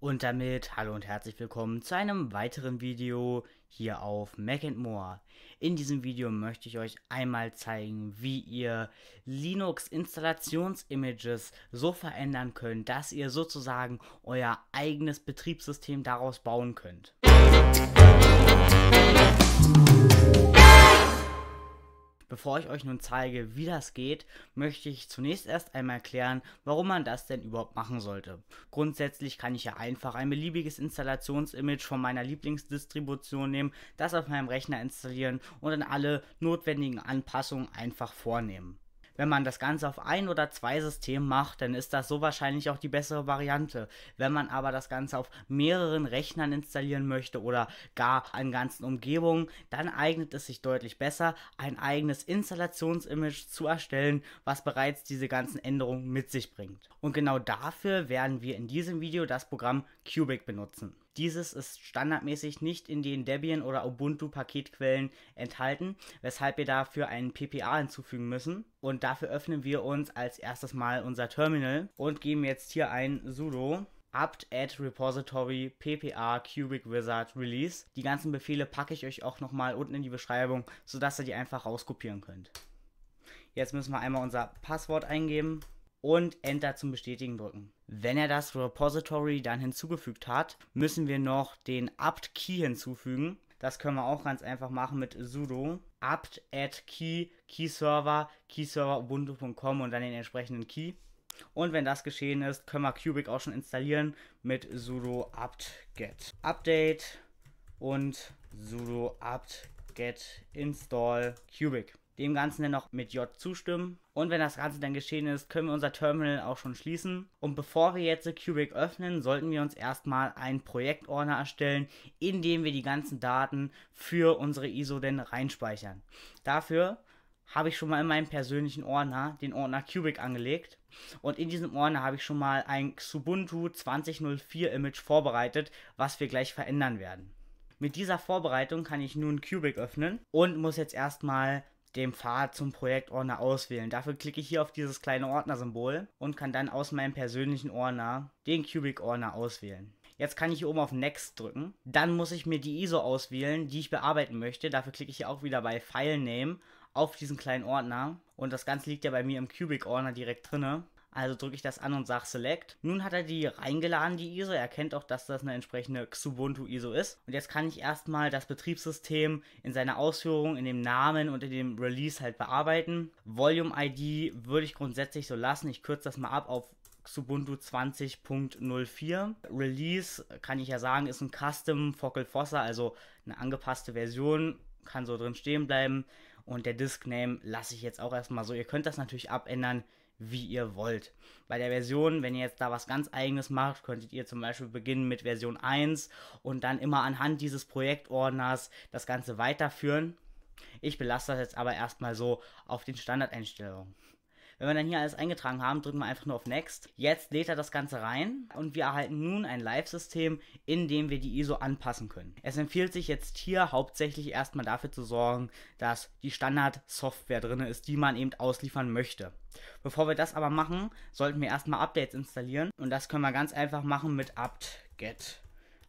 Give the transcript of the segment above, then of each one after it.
Und damit hallo und herzlich willkommen zu einem weiteren Video hier auf Mac More. In diesem Video möchte ich euch einmal zeigen, wie ihr Linux Installationsimages so verändern könnt, dass ihr sozusagen euer eigenes Betriebssystem daraus bauen könnt. Bevor ich euch nun zeige, wie das geht, möchte ich zunächst erst einmal erklären, warum man das denn überhaupt machen sollte. Grundsätzlich kann ich ja einfach ein beliebiges Installationsimage von meiner Lieblingsdistribution nehmen, das auf meinem Rechner installieren und dann alle notwendigen Anpassungen einfach vornehmen. Wenn man das Ganze auf ein oder zwei Systemen macht, dann ist das so wahrscheinlich auch die bessere Variante. Wenn man aber das Ganze auf mehreren Rechnern installieren möchte oder gar an ganzen Umgebungen, dann eignet es sich deutlich besser, ein eigenes Installationsimage zu erstellen, was bereits diese ganzen Änderungen mit sich bringt. Und genau dafür werden wir in diesem Video das Programm Cubic benutzen. Dieses ist standardmäßig nicht in den Debian oder Ubuntu Paketquellen enthalten, weshalb wir dafür einen PPA hinzufügen müssen. Und dafür öffnen wir uns als erstes mal unser Terminal und geben jetzt hier ein sudo apt add repository ppa cubic wizard release. Die ganzen Befehle packe ich euch auch nochmal unten in die Beschreibung, sodass ihr die einfach rauskopieren könnt. Jetzt müssen wir einmal unser Passwort eingeben und Enter zum Bestätigen drücken. Wenn er das Repository dann hinzugefügt hat, müssen wir noch den apt-key hinzufügen. Das können wir auch ganz einfach machen mit sudo apt add key keyserver keyserver ubuntu.com und dann den entsprechenden Key. Und wenn das geschehen ist, können wir Cubic auch schon installieren mit sudo apt get update und sudo apt get install cubic dem Ganzen dann noch mit J zustimmen. Und wenn das Ganze dann geschehen ist, können wir unser Terminal auch schon schließen. Und bevor wir jetzt Cubic öffnen, sollten wir uns erstmal einen Projektordner erstellen, in dem wir die ganzen Daten für unsere ISO denn reinspeichern. Dafür habe ich schon mal in meinem persönlichen Ordner, den Ordner Cubic, angelegt. Und in diesem Ordner habe ich schon mal ein Xubuntu 2004 Image vorbereitet, was wir gleich verändern werden. Mit dieser Vorbereitung kann ich nun Cubic öffnen und muss jetzt erstmal den Pfad zum Projektordner auswählen. Dafür klicke ich hier auf dieses kleine Ordnersymbol und kann dann aus meinem persönlichen Ordner den Cubic-Ordner auswählen. Jetzt kann ich hier oben auf Next drücken. Dann muss ich mir die ISO auswählen, die ich bearbeiten möchte. Dafür klicke ich hier auch wieder bei File Name auf diesen kleinen Ordner. Und das Ganze liegt ja bei mir im Cubic-Ordner direkt drinne. Also drücke ich das an und sage Select. Nun hat er die reingeladen, die ISO. Er erkennt auch, dass das eine entsprechende Xubuntu ISO ist. Und jetzt kann ich erstmal das Betriebssystem in seiner Ausführung, in dem Namen und in dem Release halt bearbeiten. Volume ID würde ich grundsätzlich so lassen. Ich kürze das mal ab auf Xubuntu 20.04. Release kann ich ja sagen, ist ein Custom Fockel Fossa, also eine angepasste Version, kann so drin stehen bleiben. Und der Disk Name lasse ich jetzt auch erstmal so. Ihr könnt das natürlich abändern, wie ihr wollt. Bei der Version, wenn ihr jetzt da was ganz eigenes macht, könntet ihr zum Beispiel beginnen mit Version 1 und dann immer anhand dieses Projektordners das Ganze weiterführen. Ich belasse das jetzt aber erstmal so auf den Standardeinstellungen. Wenn wir dann hier alles eingetragen haben, drücken wir einfach nur auf Next. Jetzt lädt er das Ganze rein und wir erhalten nun ein Live-System, in dem wir die ISO anpassen können. Es empfiehlt sich jetzt hier hauptsächlich erstmal dafür zu sorgen, dass die Standard-Software drin ist, die man eben ausliefern möchte. Bevor wir das aber machen, sollten wir erstmal Updates installieren und das können wir ganz einfach machen mit apt-get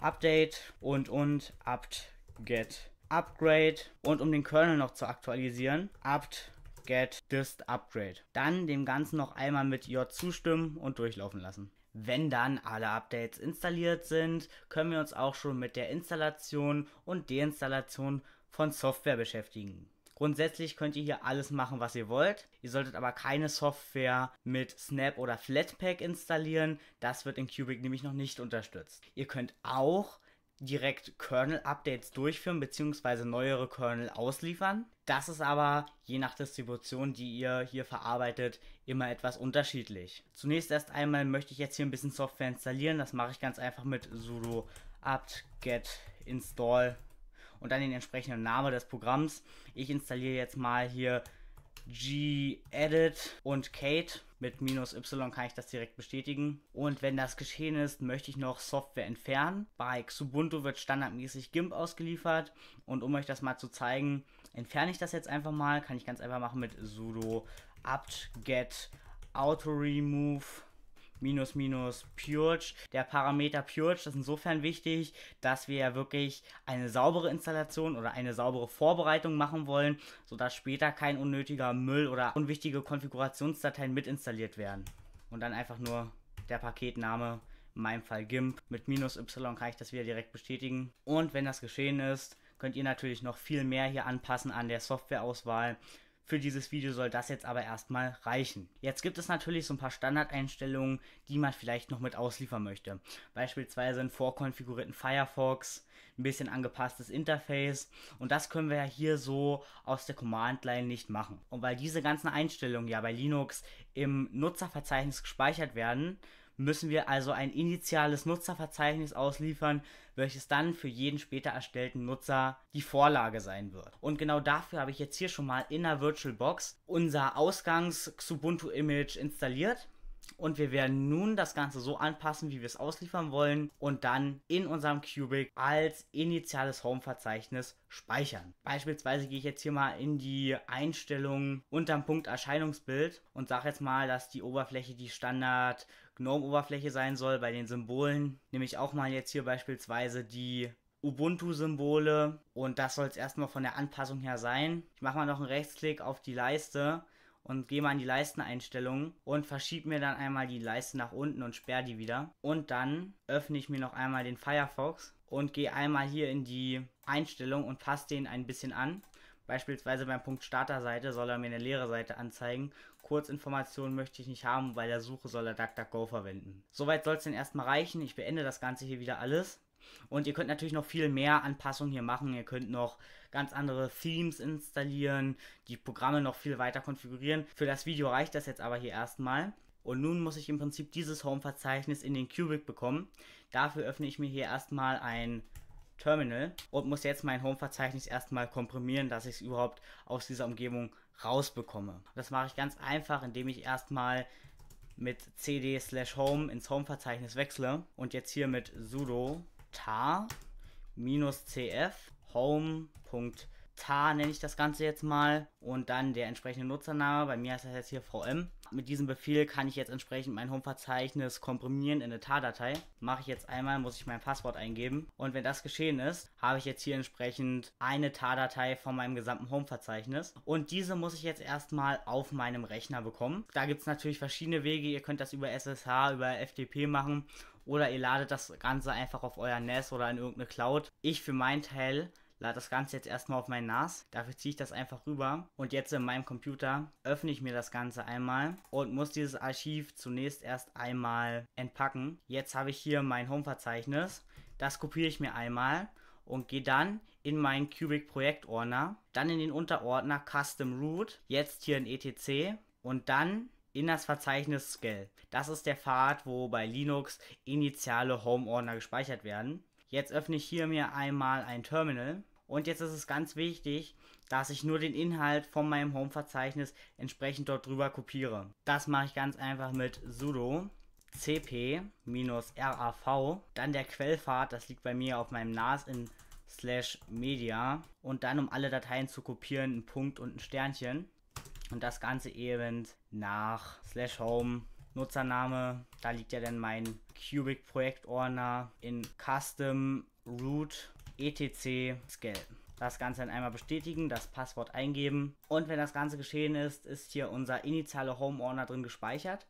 update und und apt-get upgrade und um den Kernel noch zu aktualisieren apt get get dist upgrade. Dann dem Ganzen noch einmal mit J zustimmen und durchlaufen lassen. Wenn dann alle Updates installiert sind, können wir uns auch schon mit der Installation und Deinstallation von Software beschäftigen. Grundsätzlich könnt ihr hier alles machen, was ihr wollt. Ihr solltet aber keine Software mit Snap oder Flatpak installieren. Das wird in Cubic nämlich noch nicht unterstützt. Ihr könnt auch direkt Kernel-Updates durchführen bzw. neuere Kernel ausliefern. Das ist aber je nach Distribution, die ihr hier verarbeitet, immer etwas unterschiedlich. Zunächst erst einmal möchte ich jetzt hier ein bisschen Software installieren. Das mache ich ganz einfach mit sudo apt get install und dann den entsprechenden Namen des Programms. Ich installiere jetzt mal hier gedit und Kate. Mit minus y kann ich das direkt bestätigen. Und wenn das geschehen ist, möchte ich noch Software entfernen. Bei Xubuntu wird standardmäßig GIMP ausgeliefert. Und um euch das mal zu zeigen, entferne ich das jetzt einfach mal. Kann ich ganz einfach machen mit sudo apt get auto-remove minus minus purge. Der Parameter purge ist insofern wichtig, dass wir ja wirklich eine saubere Installation oder eine saubere Vorbereitung machen wollen, sodass später kein unnötiger Müll oder unwichtige Konfigurationsdateien mit installiert werden. Und dann einfach nur der Paketname, in meinem Fall GIMP. Mit minus y kann ich das wieder direkt bestätigen. Und wenn das geschehen ist, könnt ihr natürlich noch viel mehr hier anpassen an der Softwareauswahl. Für dieses Video soll das jetzt aber erstmal reichen. Jetzt gibt es natürlich so ein paar Standardeinstellungen, die man vielleicht noch mit ausliefern möchte. Beispielsweise einen vorkonfigurierten Firefox, ein bisschen angepasstes Interface und das können wir ja hier so aus der Command Line nicht machen. Und weil diese ganzen Einstellungen ja bei Linux im Nutzerverzeichnis gespeichert werden, müssen wir also ein initiales Nutzerverzeichnis ausliefern, welches dann für jeden später erstellten Nutzer die Vorlage sein wird. Und genau dafür habe ich jetzt hier schon mal in der VirtualBox unser Ausgangs-Xubuntu-Image installiert. Und wir werden nun das Ganze so anpassen, wie wir es ausliefern wollen und dann in unserem Cubic als initiales Home-Verzeichnis speichern. Beispielsweise gehe ich jetzt hier mal in die Einstellungen unterm Punkt Erscheinungsbild und sage jetzt mal, dass die Oberfläche die Standard GNOME-Oberfläche sein soll. Bei den Symbolen nehme ich auch mal jetzt hier beispielsweise die Ubuntu-Symbole und das soll es erstmal von der Anpassung her sein. Ich mache mal noch einen Rechtsklick auf die Leiste und gehe mal in die Leisteneinstellungen und verschiebe mir dann einmal die Leiste nach unten und sperre die wieder. Und dann öffne ich mir noch einmal den Firefox und gehe einmal hier in die Einstellung und passe den ein bisschen an. Beispielsweise beim Punkt Starterseite soll er mir eine leere Seite anzeigen. Kurzinformationen möchte ich nicht haben, weil der Suche soll er DuckDuckGo verwenden. Soweit soll es denn erstmal reichen. Ich beende das Ganze hier wieder alles. Und ihr könnt natürlich noch viel mehr Anpassungen hier machen. Ihr könnt noch ganz andere Themes installieren, die Programme noch viel weiter konfigurieren. Für das Video reicht das jetzt aber hier erstmal. Und nun muss ich im Prinzip dieses Home-Verzeichnis in den Cubic bekommen. Dafür öffne ich mir hier erstmal ein Terminal und muss jetzt mein Home-Verzeichnis erstmal komprimieren, dass ich es überhaupt aus dieser Umgebung rausbekomme. Das mache ich ganz einfach, indem ich erstmal mit cd slash home ins Home-Verzeichnis wechsle und jetzt hier mit sudo tar-cf home.cf Tar nenne ich das Ganze jetzt mal und dann der entsprechende Nutzername. Bei mir heißt das jetzt hier VM. Mit diesem Befehl kann ich jetzt entsprechend mein Home-Verzeichnis komprimieren in eine Tar-Datei. Mache ich jetzt einmal, muss ich mein Passwort eingeben. Und wenn das geschehen ist, habe ich jetzt hier entsprechend eine Tar-Datei von meinem gesamten Home-Verzeichnis. Und diese muss ich jetzt erstmal auf meinem Rechner bekommen. Da gibt es natürlich verschiedene Wege. Ihr könnt das über SSH, über FTP machen oder ihr ladet das Ganze einfach auf euer NAS e oder in irgendeine Cloud. Ich für meinen Teil lade das Ganze jetzt erstmal auf mein NAS. Dafür ziehe ich das einfach rüber. Und jetzt in meinem Computer öffne ich mir das Ganze einmal und muss dieses Archiv zunächst erst einmal entpacken. Jetzt habe ich hier mein Home-Verzeichnis. Das kopiere ich mir einmal und gehe dann in meinen Cubic Projekt Ordner, dann in den Unterordner Custom Root, jetzt hier in etc und dann in das Verzeichnis Scale. Das ist der Pfad, wo bei Linux initiale Home-Ordner gespeichert werden. Jetzt öffne ich hier mir einmal ein Terminal und jetzt ist es ganz wichtig, dass ich nur den Inhalt von meinem Home-Verzeichnis entsprechend dort drüber kopiere. Das mache ich ganz einfach mit sudo cp-rav, dann der Quellpfad, das liegt bei mir auf meinem NAS in slash media und dann um alle Dateien zu kopieren, ein Punkt und ein Sternchen und das Ganze eben nach slash home Nutzername, da liegt ja dann mein Cubic Projektordner in Custom Root etc. Scale. Das Ganze dann einmal bestätigen, das Passwort eingeben und wenn das Ganze geschehen ist, ist hier unser initiale Home Owner drin gespeichert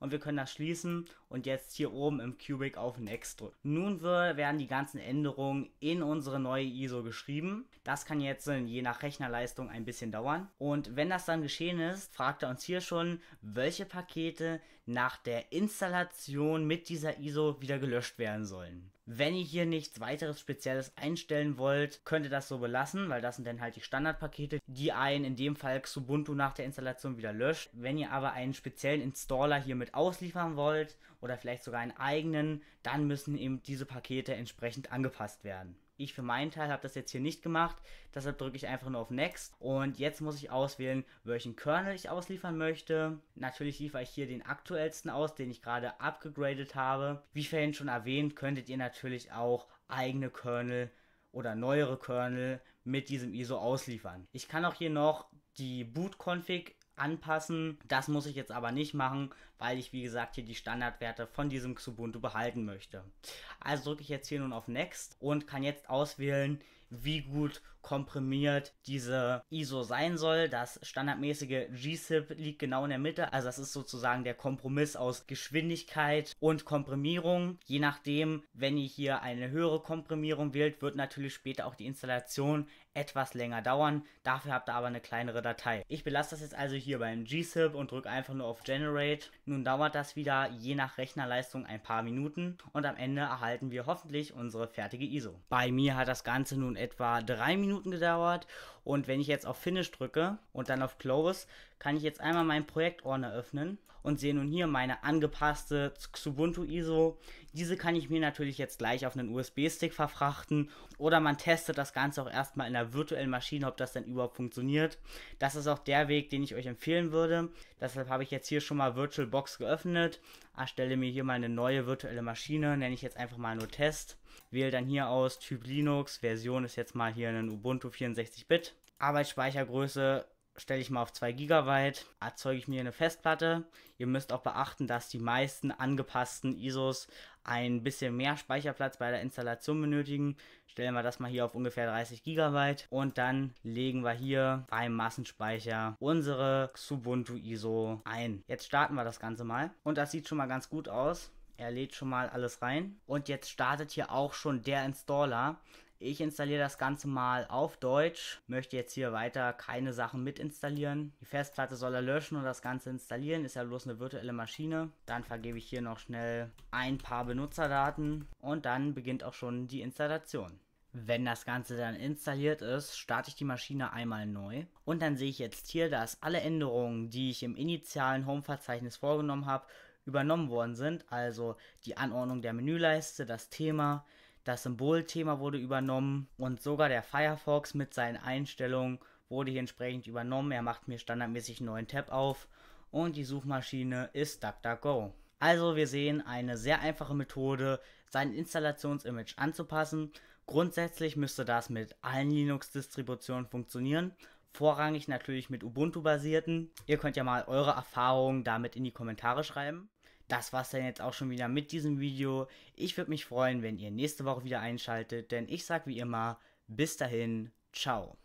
und wir können das schließen und jetzt hier oben im Cubic auf Next drücken. Nun werden die ganzen Änderungen in unsere neue ISO geschrieben. Das kann jetzt je nach Rechnerleistung ein bisschen dauern. Und wenn das dann geschehen ist, fragt er uns hier schon, welche Pakete nach der Installation mit dieser ISO wieder gelöscht werden sollen. Wenn ihr hier nichts weiteres Spezielles einstellen wollt, könnt ihr das so belassen, weil das sind dann halt die Standardpakete, die einen in dem Fall Xubuntu nach der Installation wieder löscht. Wenn ihr aber einen speziellen Installer hiermit ausliefern wollt oder vielleicht sogar einen eigenen, dann müssen eben diese Pakete entsprechend angepasst werden. Ich für meinen Teil habe das jetzt hier nicht gemacht, deshalb drücke ich einfach nur auf Next und jetzt muss ich auswählen, welchen Kernel ich ausliefern möchte. Natürlich liefere ich hier den aktuellsten aus, den ich gerade abgegradet habe. Wie vorhin schon erwähnt, könntet ihr natürlich auch eigene Kernel oder neuere Kernel mit diesem ISO ausliefern. Ich kann auch hier noch die Boot-Config anpassen. Das muss ich jetzt aber nicht machen, weil ich wie gesagt hier die Standardwerte von diesem Xubuntu behalten möchte. Also drücke ich jetzt hier nun auf Next und kann jetzt auswählen, wie gut komprimiert diese ISO sein soll. Das standardmäßige G-SIP liegt genau in der Mitte. Also das ist sozusagen der Kompromiss aus Geschwindigkeit und Komprimierung. Je nachdem, wenn ihr hier eine höhere Komprimierung wählt, wird natürlich später auch die Installation etwas länger dauern. Dafür habt ihr aber eine kleinere Datei. Ich belasse das jetzt also hier beim G-SIP und drücke einfach nur auf Generate. Nun dauert das wieder je nach Rechnerleistung ein paar Minuten und am Ende erhalten wir hoffentlich unsere fertige ISO. Bei mir hat das Ganze nun etwa drei Minuten Minuten gedauert. Und wenn ich jetzt auf Finish drücke und dann auf Close, kann ich jetzt einmal meinen Projektordner öffnen und sehe nun hier meine angepasste Xubuntu ISO. Diese kann ich mir natürlich jetzt gleich auf einen USB-Stick verfrachten oder man testet das Ganze auch erstmal in der virtuellen Maschine, ob das denn überhaupt funktioniert. Das ist auch der Weg, den ich euch empfehlen würde. Deshalb habe ich jetzt hier schon mal VirtualBox geöffnet, erstelle mir hier mal eine neue virtuelle Maschine, nenne ich jetzt einfach mal nur Test Wähle dann hier aus Typ Linux. Version ist jetzt mal hier ein Ubuntu 64-Bit. Arbeitsspeichergröße stelle ich mal auf 2 GB, erzeuge ich mir eine Festplatte. Ihr müsst auch beachten, dass die meisten angepassten ISOs ein bisschen mehr Speicherplatz bei der Installation benötigen. Stellen wir das mal hier auf ungefähr 30 GB und dann legen wir hier beim Massenspeicher unsere Xubuntu ISO ein. Jetzt starten wir das Ganze mal und das sieht schon mal ganz gut aus. Er lädt schon mal alles rein. Und jetzt startet hier auch schon der Installer. Ich installiere das Ganze mal auf Deutsch, möchte jetzt hier weiter keine Sachen mit installieren. Die Festplatte soll er löschen und das Ganze installieren, ist ja bloß eine virtuelle Maschine. Dann vergebe ich hier noch schnell ein paar Benutzerdaten und dann beginnt auch schon die Installation. Wenn das Ganze dann installiert ist, starte ich die Maschine einmal neu und dann sehe ich jetzt hier, dass alle Änderungen, die ich im initialen Home-Verzeichnis vorgenommen habe, übernommen worden sind. Also die Anordnung der Menüleiste, das Thema, das Symbolthema wurde übernommen und sogar der Firefox mit seinen Einstellungen wurde hier entsprechend übernommen. Er macht mir standardmäßig einen neuen Tab auf und die Suchmaschine ist DuckDuckGo. Also wir sehen eine sehr einfache Methode, sein Installationsimage anzupassen. Grundsätzlich müsste das mit allen Linux-Distributionen funktionieren, vorrangig natürlich mit Ubuntu-basierten. Ihr könnt ja mal eure Erfahrungen damit in die Kommentare schreiben das war's dann jetzt auch schon wieder mit diesem Video. Ich würde mich freuen, wenn ihr nächste Woche wieder einschaltet, denn ich sag wie immer, bis dahin, ciao.